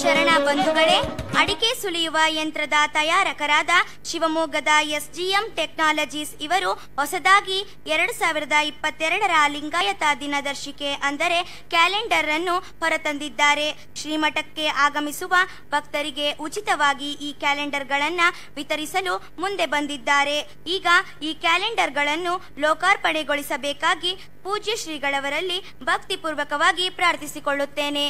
ಶರಣ ಬಂಧುಗಳೇ ಅಡಿಕೆ ಸುಲಿಯುವ ಯಂತ್ರದ ತಯಾರಕರಾದ ಶಿವಮೊಗ್ಗದ ಎಸ್ಜಿಎಂ ಟೆಕ್ನಾಲಜೀಸ್ ಇವರು ಹೊಸದಾಗಿ ಎರಡು ಸಾವಿರದ ಇಪ್ಪತ್ತೆರಡರ ಲಿಂಗಾಯತ ದಿನದರ್ಶಿಕೆ ಅಂದರೆ ಕ್ಯಾಲೆಂಡರ್ ಅನ್ನು ಹೊರತಂದಿದ್ದಾರೆ ಶ್ರೀಮಠಕ್ಕೆ ಆಗಮಿಸುವ ಭಕ್ತರಿಗೆ ಉಚಿತವಾಗಿ ಈ ಕ್ಯಾಲೆಂಡರ್ಗಳನ್ನು ವಿತರಿಸಲು ಮುಂದೆ ಬಂದಿದ್ದಾರೆ ಈಗ ಈ ಕ್ಯಾಲೆಂಡರ್ಗಳನ್ನು ಲೋಕಾರ್ಪಣೆಗೊಳಿಸಬೇಕಾಗಿ ಪೂಜ್ಯ ಶ್ರೀಗಳವರಲ್ಲಿ ಭಕ್ತಿಪೂರ್ವಕವಾಗಿ ಪ್ರಾರ್ಥಿಸಿಕೊಳ್ಳುತ್ತೇನೆ